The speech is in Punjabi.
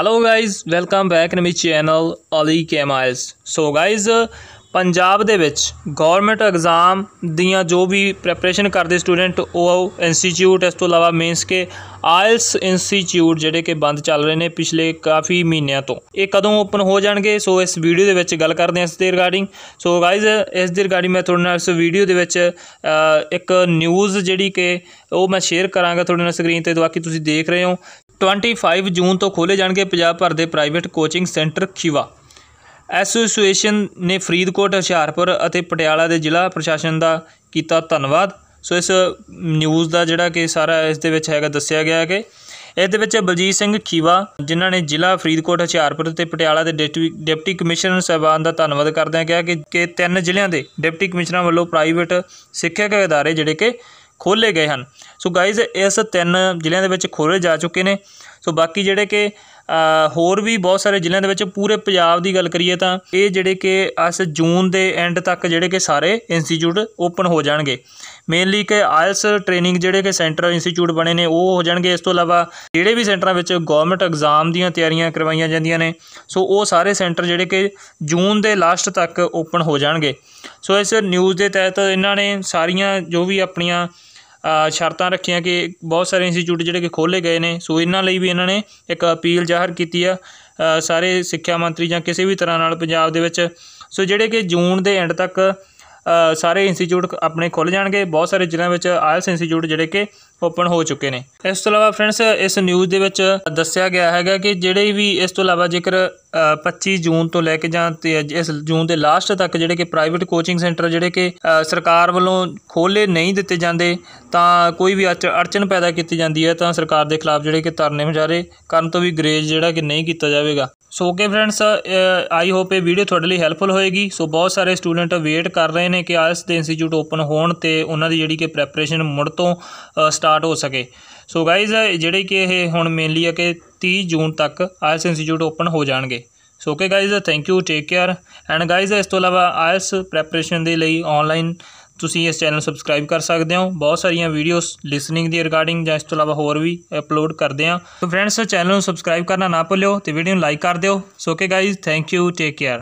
hello guys welcome back to my channel Ali ਕੈਮਾਇਲਸ ਸੋ ਗਾਇਜ਼ ਪੰਜਾਬ ਦੇ ਵਿੱਚ ਗਵਰਨਮੈਂਟ ਐਗਜ਼ਾਮ ਦੀਆਂ ਜੋ ਵੀ ਪ੍ਰੈਪਰੇਸ਼ਨ ਕਰਦੇ ਸਟੂਡੈਂਟ ਉਹ ਇੰਸਟੀਚਿਊਟ ਇਸ ਤੋਂ ਇਲਾਵਾ ਮੀਨਸ ਕੇ ਆਇਲਸ ਇੰਸਟੀਚਿਊਟ ਜਿਹੜੇ ਕਿ ਬੰਦ ਚੱਲ ਰਹੇ ਨੇ ਪਿਛਲੇ ਕਾਫੀ ਮਹੀਨਿਆਂ ਤੋਂ ਇਹ ਕਦੋਂ ਓਪਨ ਹੋ ਜਾਣਗੇ ਸੋ ਇਸ ਵੀਡੀਓ ਦੇ ਵਿੱਚ ਗੱਲ ਕਰਦੇ ਹਾਂ ਇਸ ਦੇ ਰਿਗਾਰਡਿੰਗ ਸੋ ਗਾਇਜ਼ ਇਸ ਦੇ ਰਿਗਾਰਡਿੰਗ ਮੈਂ ਤੁਹਾਡੇ ਨਾਲ ਇਸ ਵੀਡੀਓ ਦੇ ਵਿੱਚ ਇੱਕ ਨਿਊਜ਼ ਜਿਹੜੀ ਕਿ ਉਹ ਮੈਂ ਸ਼ੇਅਰ ਕਰਾਂਗਾ ਤੁਹਾਡੇ ਨਾਲ ਸਕਰੀਨ ਤੇ ਬਾਕੀ ਤੁਸੀਂ ਦੇਖ ਰਹੇ ਹੋ 25 ਜੂਨ ਤੋਂ ਖੋਲੇ ਜਾਣਗੇ ਪੰਜਾਬ ਭਰ ਦੇ ਪ੍ਰਾਈਵੇਟ ਕੋਚਿੰਗ ਸੈਂਟਰ ਖਿਵਾ ਐਸੋਸੀਏਸ਼ਨ ਨੇ ਫਰੀਦਕੋਟ ਹੁਸ਼ਿਆਰਪੁਰ ਅਤੇ ਪਟਿਆਲਾ ਦੇ ਜ਼ਿਲ੍ਹਾ ਪ੍ਰਸ਼ਾਸਨ ਦਾ ਕੀਤਾ ਧੰਨਵਾਦ ਸੋ ਇਸ ਨਿਊਜ਼ ਦਾ ਜਿਹੜਾ ਕਿ ਸਾਰਾ ਇਸ ਦੇ ਵਿੱਚ ਹੈਗਾ ਦੱਸਿਆ ਗਿਆ ਕਿ ਇਸ ਦੇ ਵਿੱਚ ਬਲਜੀਤ ਸਿੰਘ ਖੀਵਾ ਜਿਨ੍ਹਾਂ ਨੇ ਜ਼ਿਲ੍ਹਾ ਫਰੀਦਕੋਟ ਹੁਸ਼ਿਆਰਪੁਰ ਤੇ ਪਟਿਆਲਾ ਦੇ ਡਿਪਟੀ ਕਮਿਸ਼ਨਰ ਸਹਿਬਾਨ ਦਾ ਧੰਨਵਾਦ ਕਰਦਿਆਂ ਕਿਹਾ ਕਿ ਤਿੰਨ ਜ਼ਿਲ੍ਹਿਆਂ ਦੇ ਡਿਪਟੀ ਕਮਿਸ਼ਨਰਾਂ ਵੱਲੋਂ ਪ੍ਰਾਈਵੇਟ ਸਿੱਖਿਆ ਕੇ ادارے ਜਿਹੜੇ ਕਿ ਖੋਲੇ ਗਏ ਹਨ ਸੋ ਗਾਇਜ਼ ਇਸ ਤਿੰਨ ਜ਼ਿਲ੍ਹਿਆਂ ਦੇ ਵਿੱਚ ਖੋਲੇ ਜਾ ਚੁੱਕੇ ਨੇ ਸੋ ਬਾਕੀ ਜਿਹੜੇ ਕਿ ਹੋਰ ਵੀ ਬਹੁਤ ਸਾਰੇ ਜ਼ਿਲ੍ਹਿਆਂ ਦੇ ਵਿੱਚ ਪੂਰੇ ਪੰਜਾਬ ਦੀ ਗੱਲ ਕਰੀਏ ਤਾਂ ਇਹ ਜਿਹੜੇ ਕਿ ਅਸ ਜੂਨ ਦੇ ਐਂਡ ਤੱਕ ਜਿਹੜੇ ਕਿ ਸਾਰੇ ਇੰਸਟੀਚਿਊਟ ਓਪਨ ਹੋ ਜਾਣਗੇ ਮੇਨਲੀ ਕਿ ਆਇਲਸ ਟ੍ਰੇਨਿੰਗ ਜਿਹੜੇ ਕਿ ਸੈਂਟਰ ਇੰਸਟੀਚਿਊਟ ਬਣੇ ਨੇ ਉਹ ਹੋ ਜਾਣਗੇ ਇਸ ਤੋਂ ਇਲਾਵਾ ਜਿਹੜੇ ਵੀ ਸੈਂਟਰਾਂ ਵਿੱਚ ਗਵਰਨਮੈਂਟ ਐਗਜ਼ਾਮ ਦੀਆਂ ਤਿਆਰੀਆਂ ਕਰਵਾਈਆਂ ਜਾਂਦੀਆਂ ਨੇ ਸੋ ਉਹ ਸਾਰੇ ਸੈਂਟਰ ਜਿਹੜੇ ਕਿ ਜੂਨ ਦੇ ਲਾਸਟ ਤੱਕ ਓਪਨ ਹੋ ਜਾਣਗੇ ਸੋ ਇਸ ਨਿਊਜ਼ ਦੇ ਤਹਿਤ ਇਹਨਾਂ ਨੇ ਸਾਰੀਆਂ ਜੋ ਵੀ ਆਪਣੀਆਂ ਸ਼ਰਤਾਂ ਰੱਖੀਆਂ ਕਿ ਬਹੁਤ ਸਾਰੇ ਇੰਸਟੀਚਿਊਟ ਜਿਹੜੇ ਕਿ ਖੋਲੇ ਗਏ ਨੇ ਸੋ ਇਹਨਾਂ ਲਈ ਵੀ ਇਹਨਾਂ ਨੇ ਇੱਕ ਅਪੀਲ ਜ਼ਾਹਰ ਕੀਤੀ ਆ ਸਾਰੇ ਸਿੱਖਿਆ ਮੰਤਰੀ ਜਾਂ ਕਿਸੇ ਵੀ ਤਰ੍ਹਾਂ ਨਾਲ ਪੰਜਾਬ ਦੇ ਵਿੱਚ ਸੋ ਜਿਹੜੇ ਕਿ ਜੂਨ ਦੇ ਐਂਡ ਤੱਕ ਸਾਰੇ ਇੰਸਟੀਚਿਊਟ ਆਪਣੇ ਖੁੱਲ ਜਾਣਗੇ ਬਹੁਤ ਸਾਰੇ ਜ਼ਿਲ੍ਹਿਆਂ ਵਿੱਚ ਆਇਲਸ ਇੰਸਟੀਚਿਊਟ ਜਿਹੜੇ ਕਿ ਓਪਨ ਹੋ ਚੁੱਕੇ ਨੇ ਇਸ ਤੋਂ ਇਲਾਵਾ ਫਰੈਂਡਸ ਇਸ ਨਿਊਜ਼ ਦੇ ਵਿੱਚ ਦੱਸਿਆ ਗਿਆ ਹੈਗਾ ਕਿ ਜਿਹੜੇ ਵੀ ਇਸ ਤੋਂ ਇਲਾਵਾ ਜੇਕਰ 25 ਜੂਨ ਤੋਂ ਲੈ ਕੇ ਜਾਂ ਤੇ ਇਸ ਜੂਨ ਦੇ ਲਾਸਟ ਤੱਕ ਜਿਹੜੇ ਕਿ ਪ੍ਰਾਈਵੇਟ ਕੋਚਿੰਗ ਸੈਂਟਰ ਜਿਹੜੇ ਕਿ ਸਰਕਾਰ ਵੱਲੋਂ ਖੋਲੇ ਨਹੀਂ ਦਿੱਤੇ ਜਾਂਦੇ ਤਾਂ ਕੋਈ ਵੀ ਅੜਚਨ ਪੈਦਾ ਕੀਤੀ ਜਾਂਦੀ ਹੈ ਤਾਂ ਸਰਕਾਰ ਦੇ ਖਿਲਾਫ ਜਿਹੜੇ ਕਿ ਧਰਨੇ ਮਜਾਰੇ ਕਰਨ ਤੋਂ ਵੀ ਗਰੇਜ ਜਿਹੜਾ ਕਿ ਨਹੀਂ ਕੀਤਾ ਜਾਵੇਗਾ so okay friends I hope ਇਹ ਵੀਡੀਓ ਤੁਹਾਡੇ ਲਈ ਹੈਲਪਫੁਲ ਹੋਏਗੀ ਸੋ ਬਹੁਤ ਸਾਰੇ ਸਟੂਡੈਂਟ ਵੇਟ ਕਰ ਰਹੇ ਨੇ ਕਿ ਆਇਸ ਦੇ ਇੰਸਟੀਚਿਊਟ ਓਪਨ ਹੋਣ ਤੇ ਉਹਨਾਂ ਦੀ ਜਿਹੜੀ ਕਿ ਪ੍ਰੈਪਰੇਸ਼ਨ ਮੁੜ ਤੋਂ ਸਟਾਰਟ ਹੋ ਸਕੇ ਸੋ ਗਾਇਜ਼ ਜਿਹੜੇ ਕਿ ਇਹ ਹੁਣ ਮੇਨਲੀ ਆ ਕਿ 30 ਜੂਨ ਤੱਕ ਆਇਸ ਇੰਸਟੀਚਿਊਟ ਓਪਨ ਹੋ ਜਾਣਗੇ so okay guys thank you take care and guys ਇਸ ਤੋਂ ਇਲਾਵਾ ਆਇਸ ਪ੍ਰੈਪਰੇਸ਼ਨ ਦੇ ਲਈ ਆਨਲਾਈਨ ਤੁਸੀਂ ਇਸ ਚੈਨਲ ਸਬਸਕ੍ਰਾਈਬ ਕਰ ਸਕਦੇ ਹੋ ਬਹੁਤ ਸਾਰੀਆਂ ਵੀਡੀਓਜ਼ ਲਿਸਨਿੰਗ ਦੀ ਰਿਗਾਰਡਿੰਗ ਜਾਂ ਇਸ ਤੋਂ ਇਲਾਵਾ ਹੋਰ ਵੀ ਅਪਲੋਡ ਕਰਦੇ ਹਾਂ ਸੋ ਫਰੈਂਡਸ ਚੈਨਲ ਨੂੰ ਸਬਸਕ੍ਰਾਈਬ ਕਰਨਾ ਨਾ ਭੁੱਲਿਓ ਤੇ ਵੀਡੀਓ ਨੂੰ ਲਾਈਕ ਕਰ ਦਿਓ so okay guys thank you take care